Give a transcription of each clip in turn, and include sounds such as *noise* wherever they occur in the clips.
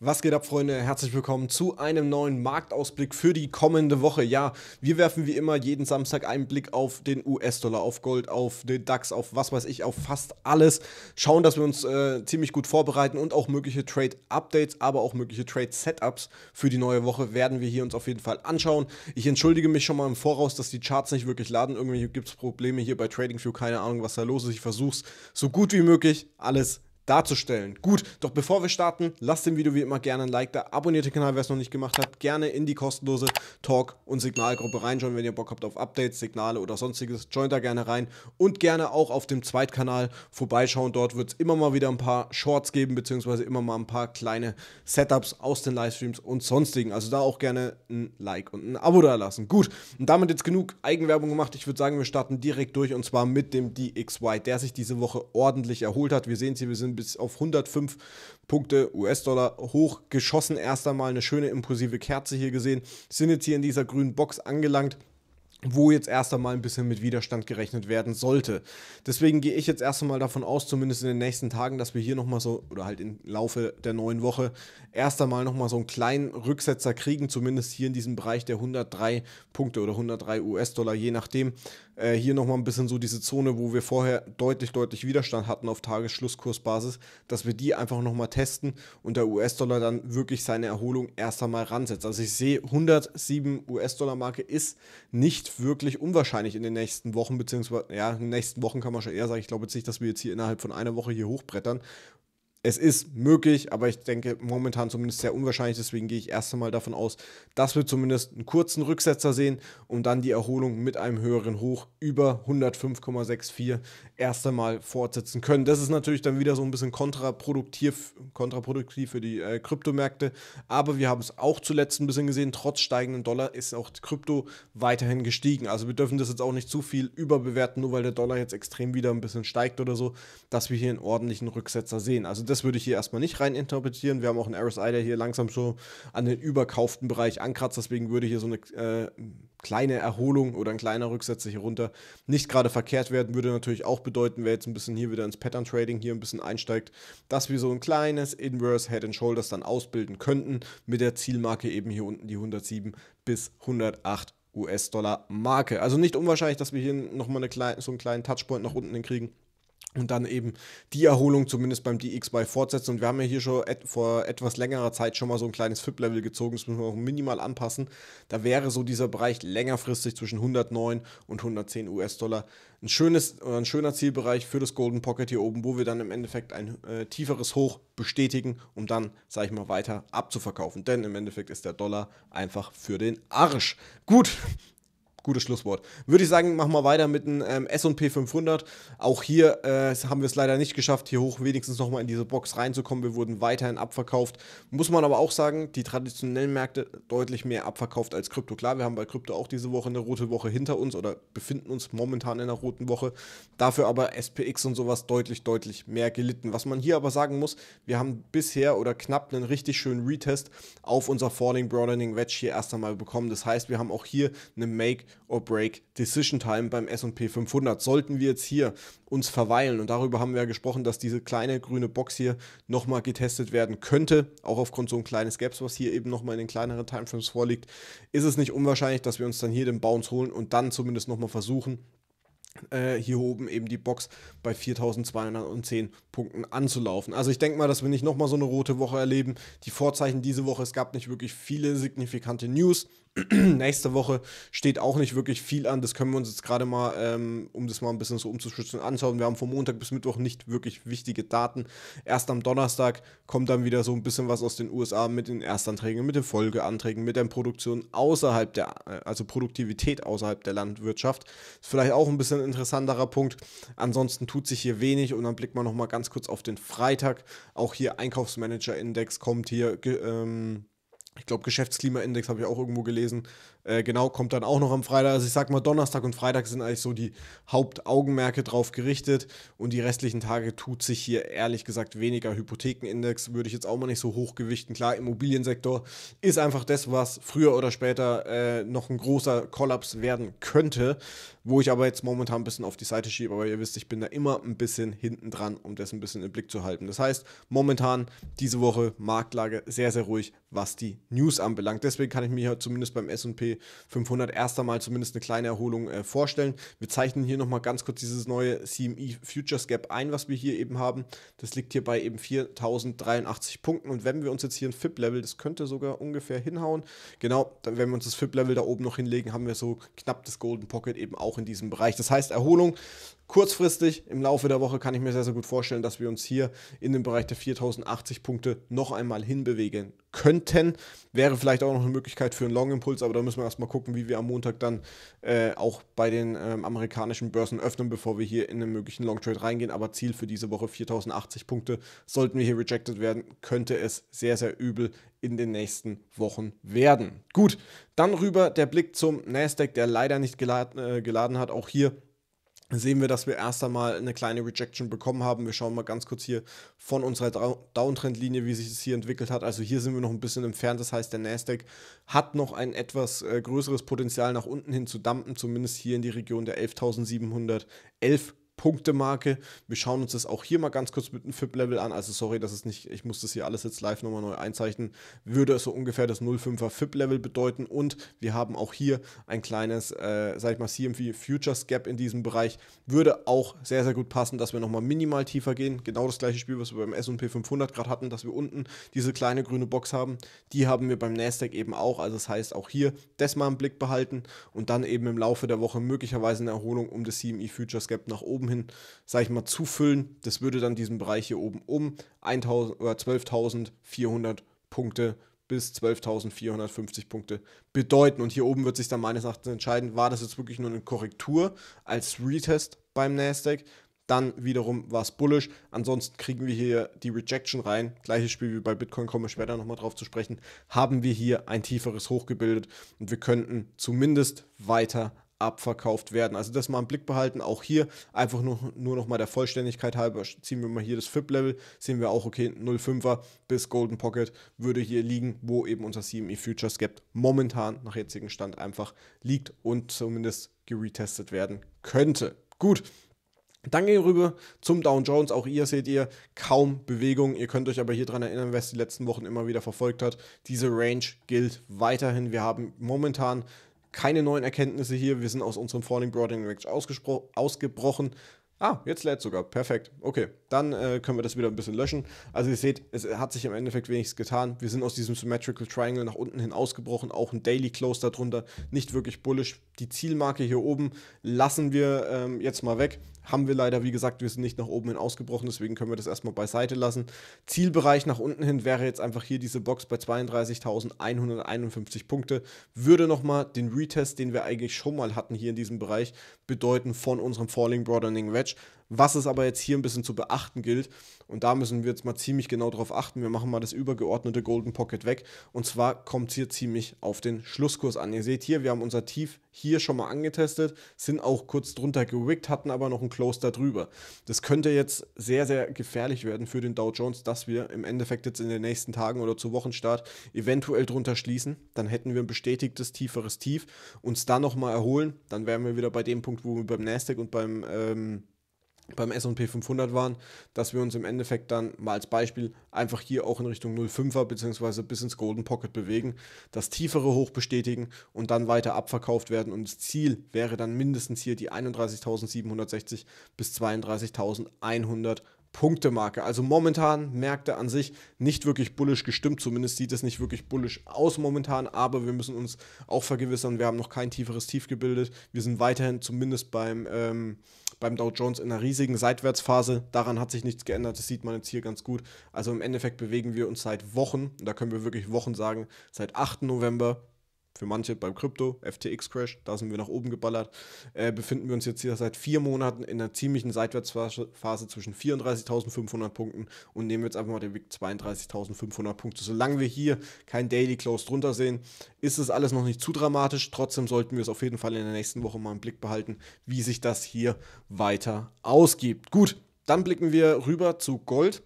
Was geht ab, Freunde? Herzlich willkommen zu einem neuen Marktausblick für die kommende Woche. Ja, wir werfen wie immer jeden Samstag einen Blick auf den US-Dollar, auf Gold, auf den DAX, auf was weiß ich, auf fast alles. Schauen, dass wir uns äh, ziemlich gut vorbereiten und auch mögliche Trade-Updates, aber auch mögliche Trade-Setups für die neue Woche werden wir hier uns auf jeden Fall anschauen. Ich entschuldige mich schon mal im Voraus, dass die Charts nicht wirklich laden. Irgendwie gibt es Probleme hier bei TradingView, keine Ahnung, was da los ist. Ich versuche es so gut wie möglich alles darzustellen. Gut, doch bevor wir starten, lasst dem Video wie immer gerne ein Like da, abonniert den Kanal, wer es noch nicht gemacht hat, gerne in die kostenlose Talk- und Signalgruppe reinschauen, wenn ihr Bock habt auf Updates, Signale oder sonstiges, joint da gerne rein und gerne auch auf dem Zweitkanal vorbeischauen, dort wird es immer mal wieder ein paar Shorts geben, beziehungsweise immer mal ein paar kleine Setups aus den Livestreams und sonstigen, also da auch gerne ein Like und ein Abo da lassen. Gut, und damit jetzt genug Eigenwerbung gemacht, ich würde sagen, wir starten direkt durch und zwar mit dem DXY, der sich diese Woche ordentlich erholt hat, wir sehen es hier, wir sind sind bis auf 105 Punkte US-Dollar hochgeschossen. Erst einmal eine schöne impulsive Kerze hier gesehen. Sind jetzt hier in dieser grünen Box angelangt wo jetzt erst einmal ein bisschen mit Widerstand gerechnet werden sollte. Deswegen gehe ich jetzt erst einmal davon aus, zumindest in den nächsten Tagen, dass wir hier nochmal so, oder halt im Laufe der neuen Woche, erst einmal nochmal so einen kleinen Rücksetzer kriegen, zumindest hier in diesem Bereich der 103 Punkte oder 103 US-Dollar, je nachdem. Äh, hier nochmal ein bisschen so diese Zone, wo wir vorher deutlich, deutlich Widerstand hatten auf Tagesschlusskursbasis, dass wir die einfach nochmal testen und der US-Dollar dann wirklich seine Erholung erst einmal ransetzt. Also ich sehe, 107 US-Dollar-Marke ist nicht wirklich unwahrscheinlich in den nächsten Wochen, beziehungsweise, ja, in den nächsten Wochen kann man schon eher sagen, ich glaube jetzt nicht, dass wir jetzt hier innerhalb von einer Woche hier hochbrettern es ist möglich, aber ich denke momentan zumindest sehr unwahrscheinlich. Deswegen gehe ich erst einmal davon aus, dass wir zumindest einen kurzen Rücksetzer sehen und dann die Erholung mit einem höheren Hoch über 105,64 erst einmal fortsetzen können. Das ist natürlich dann wieder so ein bisschen kontraproduktiv, kontraproduktiv für die äh, Kryptomärkte. Aber wir haben es auch zuletzt ein bisschen gesehen. Trotz steigenden Dollar ist auch Krypto weiterhin gestiegen. Also wir dürfen das jetzt auch nicht zu viel überbewerten, nur weil der Dollar jetzt extrem wieder ein bisschen steigt oder so, dass wir hier einen ordentlichen Rücksetzer sehen. Also das das würde ich hier erstmal nicht rein interpretieren. Wir haben auch einen RSI, der hier langsam schon an den überkauften Bereich ankratzt. Deswegen würde hier so eine äh, kleine Erholung oder ein kleiner Rücksetzer hier runter nicht gerade verkehrt werden. Würde natürlich auch bedeuten, wer jetzt ein bisschen hier wieder ins Pattern Trading hier ein bisschen einsteigt, dass wir so ein kleines Inverse Head and Shoulders dann ausbilden könnten mit der Zielmarke eben hier unten die 107 bis 108 US-Dollar Marke. Also nicht unwahrscheinlich, dass wir hier nochmal eine kleine, so einen kleinen Touchpoint nach unten hinkriegen und dann eben die Erholung zumindest beim DXY fortsetzen. Und wir haben ja hier schon et vor etwas längerer Zeit schon mal so ein kleines FIP-Level gezogen, das müssen wir auch minimal anpassen. Da wäre so dieser Bereich längerfristig zwischen 109 und 110 US-Dollar ein schönes oder ein schöner Zielbereich für das Golden Pocket hier oben, wo wir dann im Endeffekt ein äh, tieferes Hoch bestätigen, um dann, sag ich mal, weiter abzuverkaufen. Denn im Endeffekt ist der Dollar einfach für den Arsch. Gut, gutes Schlusswort. Würde ich sagen, machen wir weiter mit dem ähm, S&P 500. Auch hier äh, haben wir es leider nicht geschafft, hier hoch wenigstens nochmal in diese Box reinzukommen. Wir wurden weiterhin abverkauft. Muss man aber auch sagen, die traditionellen Märkte deutlich mehr abverkauft als Krypto. Klar, wir haben bei Krypto auch diese Woche eine rote Woche hinter uns oder befinden uns momentan in einer roten Woche. Dafür aber SPX und sowas deutlich, deutlich mehr gelitten. Was man hier aber sagen muss, wir haben bisher oder knapp einen richtig schönen Retest auf unser Falling Broadening Wedge hier erst einmal bekommen. Das heißt, wir haben auch hier eine Make or Break Decision Time beim SP 500. Sollten wir jetzt hier uns verweilen, und darüber haben wir ja gesprochen, dass diese kleine grüne Box hier nochmal getestet werden könnte, auch aufgrund so ein kleines Gaps, was hier eben nochmal in den kleineren Timeframes vorliegt, ist es nicht unwahrscheinlich, dass wir uns dann hier den Bounce holen und dann zumindest nochmal versuchen, äh, hier oben eben die Box bei 4210 Punkten anzulaufen. Also ich denke mal, dass wir nicht nochmal so eine rote Woche erleben. Die Vorzeichen diese Woche, es gab nicht wirklich viele signifikante News. *clears throat* Nächste Woche steht auch nicht wirklich viel an. Das können wir uns jetzt gerade mal, ähm, um das mal ein bisschen so umzuschützen, anschauen. Wir haben vom Montag bis Mittwoch nicht wirklich wichtige Daten. Erst am Donnerstag kommt dann wieder so ein bisschen was aus den USA mit den Erstanträgen, mit den Folgeanträgen, mit der Produktion außerhalb der, äh, also Produktivität außerhalb der Landwirtschaft. Ist vielleicht auch ein bisschen ein interessanterer Punkt. Ansonsten tut sich hier wenig und dann blickt man nochmal ganz kurz auf den Freitag. Auch hier Einkaufsmanager-Index kommt hier. Ähm, ich glaube, Geschäftsklimaindex habe ich auch irgendwo gelesen, äh, genau, kommt dann auch noch am Freitag. Also ich sag mal, Donnerstag und Freitag sind eigentlich so die Hauptaugenmerke drauf gerichtet. Und die restlichen Tage tut sich hier ehrlich gesagt weniger. Hypothekenindex würde ich jetzt auch mal nicht so hoch gewichten. Klar, Immobiliensektor ist einfach das, was früher oder später äh, noch ein großer Kollaps werden könnte, wo ich aber jetzt momentan ein bisschen auf die Seite schiebe. Aber ihr wisst, ich bin da immer ein bisschen hinten dran, um das ein bisschen im Blick zu halten. Das heißt, momentan diese Woche Marktlage sehr, sehr ruhig, was die News anbelangt. Deswegen kann ich mir hier zumindest beim SP 500 erst einmal zumindest eine kleine Erholung äh, vorstellen. Wir zeichnen hier nochmal ganz kurz dieses neue CME Futures Gap ein, was wir hier eben haben. Das liegt hier bei eben 4083 Punkten und wenn wir uns jetzt hier ein FIP-Level, das könnte sogar ungefähr hinhauen, genau, dann, wenn wir uns das FIP-Level da oben noch hinlegen, haben wir so knapp das Golden Pocket eben auch in diesem Bereich. Das heißt, Erholung kurzfristig im Laufe der Woche kann ich mir sehr, sehr gut vorstellen, dass wir uns hier in dem Bereich der 4080 Punkte noch einmal hinbewegen könnten. Wäre vielleicht auch noch eine Möglichkeit für einen Long-Impuls, aber da müssen wir erstmal gucken, wie wir am Montag dann äh, auch bei den ähm, amerikanischen Börsen öffnen, bevor wir hier in einen möglichen Long-Trade reingehen. Aber Ziel für diese Woche 4080 Punkte. Sollten wir hier rejected werden, könnte es sehr, sehr übel in den nächsten Wochen werden. Gut, dann rüber der Blick zum Nasdaq, der leider nicht geladen, äh, geladen hat. Auch hier sehen wir, dass wir erst einmal eine kleine Rejection bekommen haben. Wir schauen mal ganz kurz hier von unserer Downtrendlinie, wie sich es hier entwickelt hat. Also hier sind wir noch ein bisschen entfernt. Das heißt, der Nasdaq hat noch ein etwas äh, größeres Potenzial nach unten hin zu dumpen, zumindest hier in die Region der 11.711 Punktemarke. Wir schauen uns das auch hier mal ganz kurz mit einem FIP-Level an. Also sorry, dass es nicht, ich muss das hier alles jetzt live nochmal neu einzeichnen. Würde so ungefähr das 0,5er FIP-Level bedeuten. Und wir haben auch hier ein kleines, äh, sag ich mal, CMV Futures Gap in diesem Bereich. Würde auch sehr, sehr gut passen, dass wir nochmal minimal tiefer gehen. Genau das gleiche Spiel, was wir beim S&P 500 gerade hatten, dass wir unten diese kleine grüne Box haben. Die haben wir beim Nasdaq eben auch. Also das heißt auch hier das mal im Blick behalten und dann eben im Laufe der Woche möglicherweise eine Erholung um das CME Futures Gap nach oben hin hin, sage ich mal, zufüllen. Das würde dann diesen Bereich hier oben um 12.400 äh, Punkte bis 12.450 Punkte bedeuten. Und hier oben wird sich dann meines Erachtens entscheiden, war das jetzt wirklich nur eine Korrektur als Retest beim Nasdaq, dann wiederum war es bullish. Ansonsten kriegen wir hier die Rejection rein. Gleiches Spiel wie bei Bitcoin, komme ich später nochmal drauf zu sprechen. Haben wir hier ein tieferes Hoch gebildet und wir könnten zumindest weiter abverkauft werden. Also das mal im Blick behalten. Auch hier einfach nur, nur mal der Vollständigkeit halber ziehen wir mal hier das FIP-Level, sehen wir auch, okay, 0,5er bis Golden Pocket würde hier liegen, wo eben unser CME Futures Gap momentan nach jetzigem Stand einfach liegt und zumindest geretestet werden könnte. Gut, dann gehen wir rüber zum Dow Jones. Auch hier seht ihr kaum Bewegung. Ihr könnt euch aber hier dran erinnern, wer es die letzten Wochen immer wieder verfolgt hat. Diese Range gilt weiterhin. Wir haben momentan keine neuen Erkenntnisse hier. Wir sind aus unserem Falling Broadening Range ausgebrochen. Ah, jetzt lädt sogar. Perfekt. Okay, dann äh, können wir das wieder ein bisschen löschen. Also ihr seht, es hat sich im Endeffekt wenigstens getan. Wir sind aus diesem Symmetrical Triangle nach unten hin ausgebrochen. Auch ein Daily Close darunter. Nicht wirklich bullish. Die Zielmarke hier oben lassen wir ähm, jetzt mal weg haben wir leider, wie gesagt, wir sind nicht nach oben hin ausgebrochen, deswegen können wir das erstmal beiseite lassen. Zielbereich nach unten hin wäre jetzt einfach hier diese Box bei 32.151 Punkte. Würde nochmal den Retest, den wir eigentlich schon mal hatten hier in diesem Bereich, bedeuten von unserem Falling Broadening Wedge was es aber jetzt hier ein bisschen zu beachten gilt. Und da müssen wir jetzt mal ziemlich genau drauf achten. Wir machen mal das übergeordnete Golden Pocket weg. Und zwar kommt es hier ziemlich auf den Schlusskurs an. Ihr seht hier, wir haben unser Tief hier schon mal angetestet, sind auch kurz drunter gewickt, hatten aber noch einen Close da drüber. Das könnte jetzt sehr, sehr gefährlich werden für den Dow Jones, dass wir im Endeffekt jetzt in den nächsten Tagen oder zu Wochenstart eventuell drunter schließen. Dann hätten wir ein bestätigtes tieferes Tief, uns dann nochmal erholen. Dann wären wir wieder bei dem Punkt, wo wir beim Nasdaq und beim... Ähm, beim S&P 500 waren, dass wir uns im Endeffekt dann mal als Beispiel einfach hier auch in Richtung 0,5er bzw. bis ins Golden Pocket bewegen, das tiefere Hoch bestätigen und dann weiter abverkauft werden und das Ziel wäre dann mindestens hier die 31.760 bis 32.100 Punkte Marke. Also momentan Märkte an sich nicht wirklich bullisch gestimmt, zumindest sieht es nicht wirklich bullisch aus momentan, aber wir müssen uns auch vergewissern, wir haben noch kein tieferes Tief gebildet, wir sind weiterhin zumindest beim... Ähm, beim Dow Jones in einer riesigen Seitwärtsphase. Daran hat sich nichts geändert. Das sieht man jetzt hier ganz gut. Also im Endeffekt bewegen wir uns seit Wochen, und da können wir wirklich Wochen sagen, seit 8. November für manche beim Krypto, FTX-Crash, da sind wir nach oben geballert, äh, befinden wir uns jetzt hier seit vier Monaten in einer ziemlichen Seitwärtsphase zwischen 34.500 Punkten und nehmen jetzt einfach mal den Weg 32.500 Punkte. Solange wir hier kein Daily Close drunter sehen, ist es alles noch nicht zu dramatisch. Trotzdem sollten wir es auf jeden Fall in der nächsten Woche mal im Blick behalten, wie sich das hier weiter ausgibt. Gut, dann blicken wir rüber zu Gold.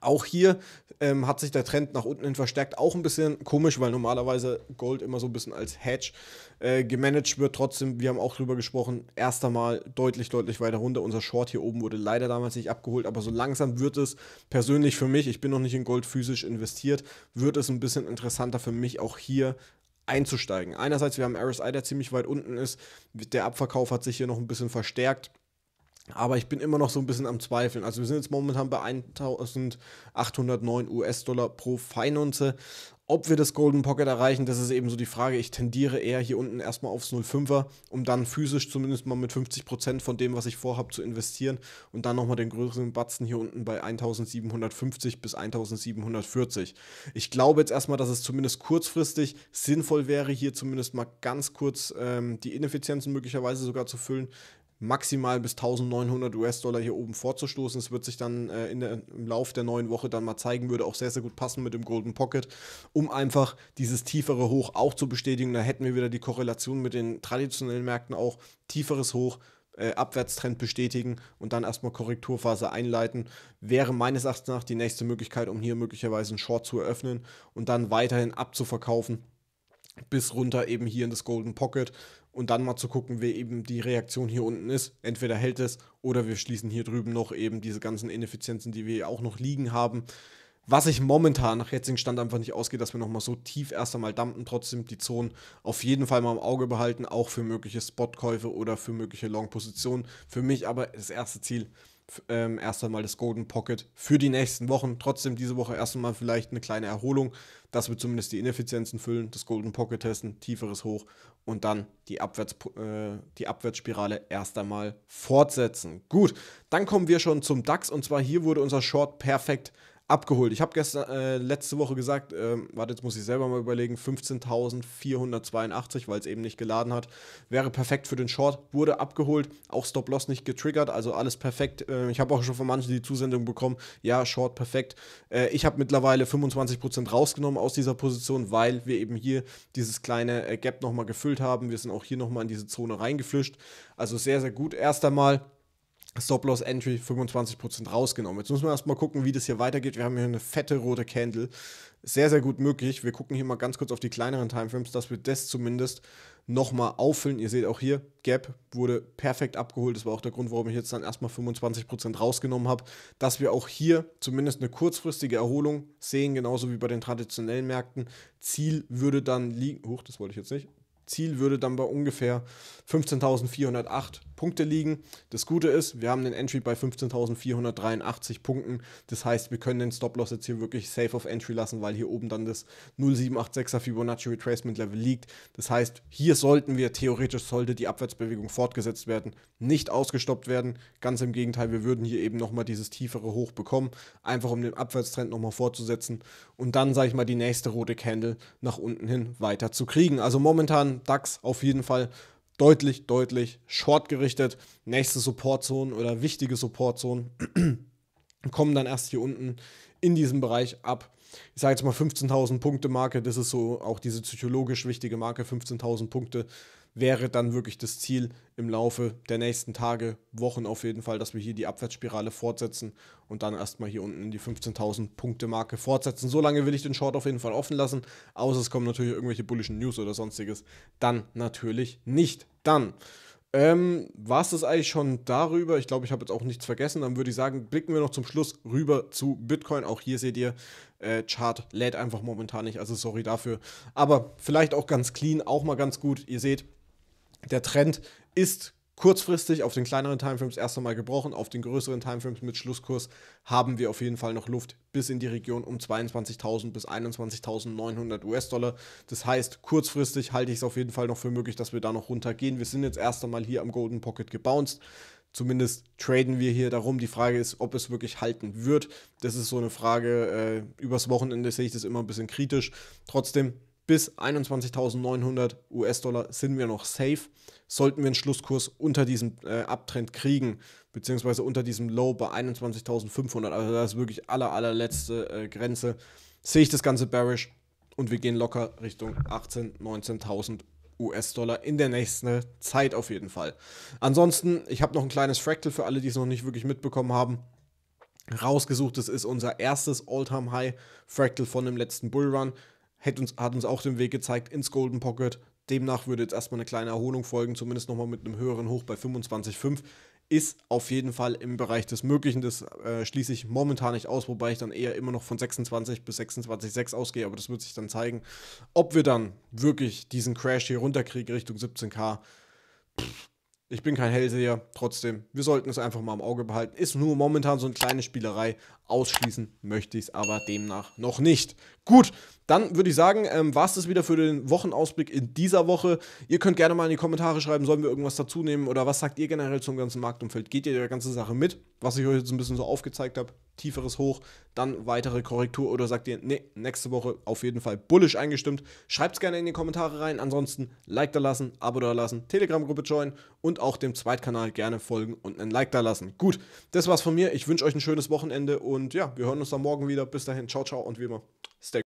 Auch hier ähm, hat sich der Trend nach unten hin verstärkt. Auch ein bisschen komisch, weil normalerweise Gold immer so ein bisschen als Hedge äh, gemanagt wird. Trotzdem, wir haben auch drüber gesprochen, erst einmal deutlich, deutlich weiter runter. Unser Short hier oben wurde leider damals nicht abgeholt, aber so langsam wird es persönlich für mich, ich bin noch nicht in Gold physisch investiert, wird es ein bisschen interessanter für mich auch hier einzusteigen. Einerseits, wir haben RSI, der ziemlich weit unten ist. Der Abverkauf hat sich hier noch ein bisschen verstärkt. Aber ich bin immer noch so ein bisschen am Zweifeln. Also wir sind jetzt momentan bei 1809 US-Dollar pro Finance. Ob wir das Golden Pocket erreichen, das ist eben so die Frage. Ich tendiere eher hier unten erstmal aufs 05er, um dann physisch zumindest mal mit 50% von dem, was ich vorhabe, zu investieren und dann nochmal den größeren Batzen hier unten bei 1750 bis 1740. Ich glaube jetzt erstmal, dass es zumindest kurzfristig sinnvoll wäre, hier zumindest mal ganz kurz ähm, die Ineffizienzen möglicherweise sogar zu füllen, maximal bis 1900 US-Dollar hier oben vorzustoßen. Es wird sich dann äh, der, im Lauf der neuen Woche dann mal zeigen, würde auch sehr, sehr gut passen mit dem Golden Pocket, um einfach dieses tiefere Hoch auch zu bestätigen. Da hätten wir wieder die Korrelation mit den traditionellen Märkten auch tieferes Hoch. Äh, Abwärtstrend bestätigen und dann erstmal Korrekturphase einleiten, wäre meines Erachtens nach die nächste Möglichkeit, um hier möglicherweise einen Short zu eröffnen und dann weiterhin abzuverkaufen bis runter eben hier in das Golden Pocket und dann mal zu gucken, wie eben die Reaktion hier unten ist. Entweder hält es oder wir schließen hier drüben noch eben diese ganzen Ineffizienzen, die wir auch noch liegen haben. Was ich momentan nach jetzigem Stand einfach nicht ausgeht, dass wir nochmal so tief erst einmal dumpen, trotzdem die Zonen auf jeden Fall mal im Auge behalten, auch für mögliche Spotkäufe oder für mögliche Long-Positionen. Für mich aber das erste Ziel, ähm, erst einmal das Golden Pocket für die nächsten Wochen. Trotzdem diese Woche erst einmal vielleicht eine kleine Erholung, dass wir zumindest die Ineffizienzen füllen, das Golden Pocket testen, tieferes Hoch und dann die, Abwärts, äh, die Abwärtsspirale erst einmal fortsetzen. Gut, dann kommen wir schon zum DAX und zwar hier wurde unser Short perfekt abgeholt. Ich habe gestern äh, letzte Woche gesagt, äh, warte, jetzt muss ich selber mal überlegen, 15.482, weil es eben nicht geladen hat, wäre perfekt für den Short, wurde abgeholt, auch Stop Loss nicht getriggert, also alles perfekt. Äh, ich habe auch schon von manchen die Zusendung bekommen, ja, Short perfekt. Äh, ich habe mittlerweile 25% rausgenommen aus dieser Position, weil wir eben hier dieses kleine äh, Gap nochmal gefüllt haben. Wir sind auch hier nochmal in diese Zone reingeflischt. Also sehr, sehr gut. Erst einmal Stop-Loss-Entry 25% rausgenommen. Jetzt müssen wir erstmal gucken, wie das hier weitergeht. Wir haben hier eine fette rote Candle. Sehr, sehr gut möglich. Wir gucken hier mal ganz kurz auf die kleineren Timeframes, dass wir das zumindest nochmal auffüllen. Ihr seht auch hier, Gap wurde perfekt abgeholt. Das war auch der Grund, warum ich jetzt dann erstmal 25% rausgenommen habe. Dass wir auch hier zumindest eine kurzfristige Erholung sehen, genauso wie bei den traditionellen Märkten. Ziel würde dann liegen, hoch, das wollte ich jetzt nicht. Ziel würde dann bei ungefähr 15.408 Punkte liegen. Das Gute ist, wir haben den Entry bei 15.483 Punkten. Das heißt, wir können den Stop-Loss jetzt hier wirklich safe auf Entry lassen, weil hier oben dann das 0,786er Fibonacci Retracement Level liegt. Das heißt, hier sollten wir theoretisch, sollte die Abwärtsbewegung fortgesetzt werden, nicht ausgestoppt werden. Ganz im Gegenteil, wir würden hier eben nochmal dieses tiefere Hoch bekommen, einfach um den Abwärtstrend nochmal fortzusetzen und dann, sage ich mal, die nächste rote Candle nach unten hin weiter zu kriegen. Also momentan DAX auf jeden Fall deutlich, deutlich short gerichtet. Nächste Supportzone oder wichtige Supportzone *clears throat* kommen dann erst hier unten in diesem Bereich ab. Ich sage jetzt mal 15.000 Punkte Marke, das ist so auch diese psychologisch wichtige Marke, 15.000 Punkte wäre dann wirklich das Ziel im Laufe der nächsten Tage, Wochen auf jeden Fall, dass wir hier die Abwärtsspirale fortsetzen und dann erstmal hier unten in die 15.000 Punkte Marke fortsetzen. So lange will ich den Short auf jeden Fall offen lassen, außer es kommen natürlich irgendwelche bullischen News oder sonstiges. Dann natürlich nicht. Dann. Ähm, War es das eigentlich schon darüber? Ich glaube, ich habe jetzt auch nichts vergessen. Dann würde ich sagen, blicken wir noch zum Schluss rüber zu Bitcoin. Auch hier seht ihr, äh, Chart lädt einfach momentan nicht, also sorry dafür. Aber vielleicht auch ganz clean, auch mal ganz gut. Ihr seht, der Trend ist kurzfristig auf den kleineren Timeframes erst einmal gebrochen. Auf den größeren Timeframes mit Schlusskurs haben wir auf jeden Fall noch Luft bis in die Region um 22.000 bis 21.900 US-Dollar. Das heißt, kurzfristig halte ich es auf jeden Fall noch für möglich, dass wir da noch runtergehen. Wir sind jetzt erst einmal hier am Golden Pocket gebounced. Zumindest traden wir hier darum. Die Frage ist, ob es wirklich halten wird. Das ist so eine Frage. Äh, übers Wochenende sehe ich das immer ein bisschen kritisch. Trotzdem, bis 21.900 US-Dollar sind wir noch safe. Sollten wir einen Schlusskurs unter diesem äh, Abtrend kriegen, beziehungsweise unter diesem Low bei 21.500, also das ist wirklich aller, allerletzte äh, Grenze, sehe ich das Ganze bearish und wir gehen locker Richtung 18.000, 19.000 US-Dollar in der nächsten Zeit auf jeden Fall. Ansonsten, ich habe noch ein kleines Fractal für alle, die es noch nicht wirklich mitbekommen haben rausgesucht. Das ist unser erstes All-Time-High-Fractal von dem letzten Bullrun hat uns, hat uns auch den Weg gezeigt ins Golden Pocket. Demnach würde jetzt erstmal eine kleine Erholung folgen, zumindest nochmal mit einem höheren Hoch bei 25,5. Ist auf jeden Fall im Bereich des Möglichen. Das äh, schließe ich momentan nicht aus, wobei ich dann eher immer noch von 26 bis 26,6 ausgehe. Aber das wird sich dann zeigen, ob wir dann wirklich diesen Crash hier runterkriegen Richtung 17K. Pff, ich bin kein Hellseher, trotzdem, wir sollten es einfach mal im Auge behalten. Ist nur momentan so eine kleine Spielerei, Ausschließen möchte ich es aber demnach noch nicht. Gut, dann würde ich sagen, ähm, war es das wieder für den Wochenausblick in dieser Woche. Ihr könnt gerne mal in die Kommentare schreiben, sollen wir irgendwas dazu nehmen oder was sagt ihr generell zum ganzen Marktumfeld? Geht ihr der ganzen Sache mit, was ich euch jetzt ein bisschen so aufgezeigt habe? Tieferes Hoch, dann weitere Korrektur oder sagt ihr, nee, nächste Woche auf jeden Fall bullisch eingestimmt? Schreibt es gerne in die Kommentare rein. Ansonsten Like da lassen, Abo da lassen, Telegram-Gruppe joinen und auch dem Zweitkanal gerne folgen und ein Like da lassen. Gut, das war's von mir. Ich wünsche euch ein schönes Wochenende und und ja, wir hören uns dann morgen wieder. Bis dahin, ciao, ciao und wie immer, stay